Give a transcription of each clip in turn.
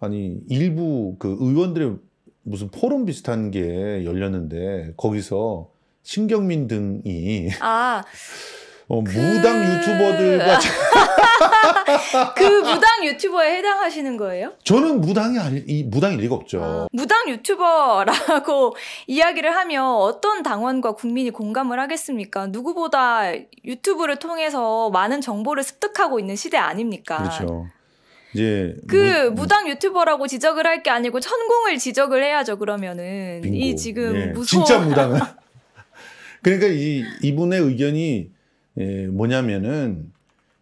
아니 일부 그 의원들의 무슨 포럼 비슷한 게 열렸는데 거기서 신경민 등이 아, 어, 그... 무당 유튜버들과 그 무당 유튜버에 해당하시는 거예요? 저는 무당이 아니 무당일 리가 없죠. 아, 무당 유튜버라고 이야기를 하면 어떤 당원과 국민이 공감을 하겠습니까? 누구보다 유튜브를 통해서 많은 정보를 습득하고 있는 시대 아닙니까? 그렇죠. 이제 그 뭐, 무당 유튜버라고 지적을 할 게 아니고 천공을 지적을 해야죠. 그러면은 빙고. 이 지금 예. 무서워. 진짜 무당은. 그러니까 이 이분의 의견이 예, 뭐냐면은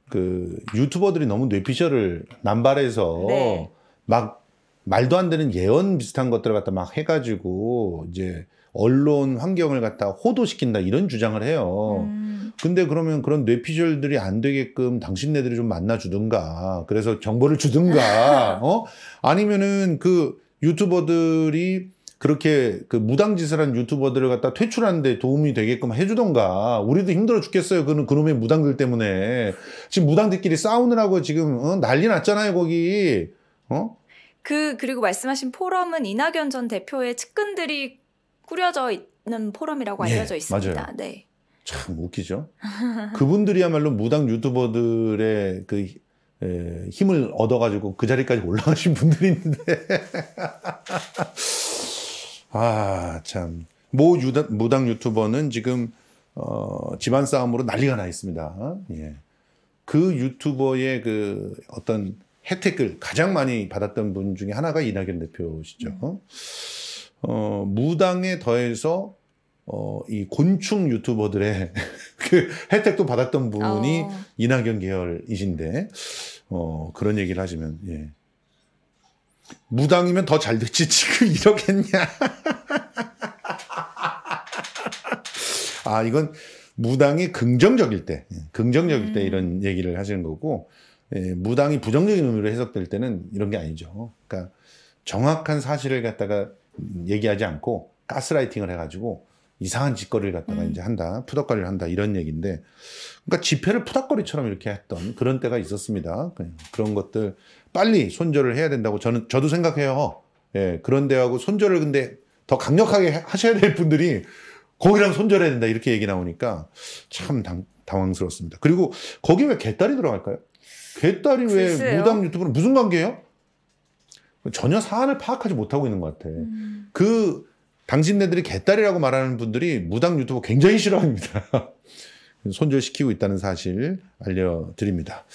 그 유튜버들이 너무 뇌피셜을 남발해서 네. 막 말도 안 되는 예언 비슷한 것들을 갖다 막 해가지고 이제 언론 환경을 갖다 호도시킨다 이런 주장을 해요. 음. 근데 그러면 그런 뇌피셜들이 안 되게끔 당신네들이 좀 만나주든가 그래서 정보를 주든가 어 아니면은 그 유튜버들이 그렇게 그 무당짓을 한 유튜버들을 갖다 퇴출하는데 도움이 되게끔 해주던가 우리도 힘들어 죽겠어요 그 그놈의 무당들 때문에 지금 무당들끼리 싸우느라고 지금 어? 난리 났잖아요 거기 어? 그 그리고 말씀하신 포럼은 이낙연 전 대표의 측근들이 꾸려져 있는 포럼이라고 네, 알려져 있습니다. 맞아요. 네. 참 웃기죠. 그분들이야말로 무당 유튜버들의 그 에, 힘을 얻어가지고 그 자리까지 올라가신 분들인데. 아, 참. 모 유다, 무당 유튜버는 지금, 어, 집안 싸움으로 난리가 나 있습니다. 예. 그 유튜버의 그 어떤 혜택을 가장 많이 받았던 분 중에 하나가 이낙연 대표시죠. 음. 어, 무당에 더해서 어, 이 곤충 유튜버들의 그 혜택도 받았던 분이 어. 이낙연 계열이신데 어, 그런 얘기를 하시면 예. 무당이면 더 잘 됐지 지금 이러겠냐? 아 이건 무당이 긍정적일 때, 예, 긍정적일 음. 때 이런 얘기를 하시는 거고 예, 무당이 부정적인 의미로 해석될 때는 이런 게 아니죠. 그러니까 정확한 사실을 갖다가 얘기하지 않고 가스라이팅을 해가지고 이상한 짓거리를 갖다가 음. 이제 한다, 푸닥거리를 한다 이런 얘기인데, 그러니까 지폐를 푸닥거리처럼 이렇게 했던 그런 때가 있었습니다. 그런 것들 빨리 손절을 해야 된다고 저는 저도 생각해요. 예, 그런 데하고 손절을 근데 더 강력하게 하셔야 될 분들이 거기랑 손절해야 된다 이렇게 얘기 나오니까 참 당, 황스럽습니다 그리고 거기 왜 개딸이 들어갈까요? 개딸이 글쎄요. 왜 무당 유튜브는 무슨 관계예요? 전혀 사안을 파악하지 못하고 있는 것 같아. 음. 그 당신네들이 개딸이라고 말하는 분들이 무당 유튜버 굉장히 싫어합니다. 손절시키고 있다는 사실 알려드립니다.